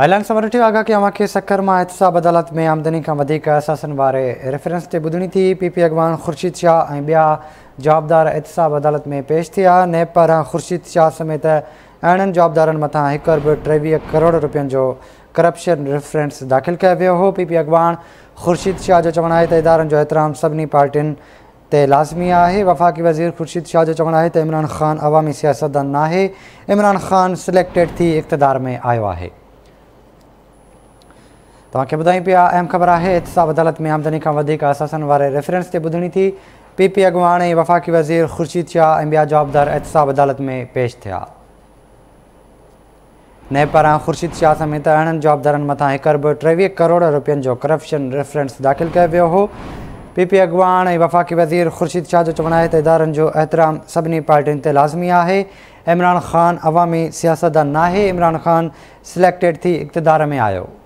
ऐलान समरु ॾिठो अगाकी खे सखर मां एतसाफ़ अदालत में आमदनी खां वधीक अहसासनि रेफरेंस ते ॿुधणी थी पी पी ख़ुर्शीद शाह ऐं जवाबदार एतसा अदालत में पेश थी विया ख़ुर्शीद शाह समेत अरिड़हनि जवाबदारनि मथां हिकु अरब کروڑ करोड़ جو जो करप्शन रेफरेंस दाख़िल कयो वियो हो पी पी ख़ुर्शीद शाह जो تے आहे جو इदारनि سبنی پارٹن تے لازمی ते लाज़मी وزیر वफ़ाक़ी वज़ीर ख़ुर्शीद शाह जो चवणु आहे इमरान ख़ान अवामी सियासतदान عمران इमरान ख़ान सिलेक्टेड थी میں में आयो तव्हांखे ॿुधाई पिया अहम ख़बर आहे एतसाफ़ अदालत में आमदनी खां वधीक असासनि वारे रेफरेंस ते ॿुधणी थी पी पी अॻवाण ऐं वफ़ाक़ी वज़ीर ख़ुर्शीद शाह ऐं ॿिया जवाबदार एतसाफ़ अदालत में पेश थिया ने पारां ख़ुर्शीद शाह समेत अरिड़हनि जवाबदारनि मथां हिकु अरब टेवीह करोड़ रुपियनि जो करप्शन रेफरेंस दाख़िल कयो वियो हो पी पी अॻवाण ऐं वफ़ाक़ी वज़ीर ख़ुर्शीद शाह जो चवणु आहे त इदारनि जो एतिराम सभिनी पार्टियुनि ते लाज़मी आहे इमरान ख़ान अवामी सियासतदान आहे इमरान ख़ान सिलेक्टेड थी इक़्तदार में आयो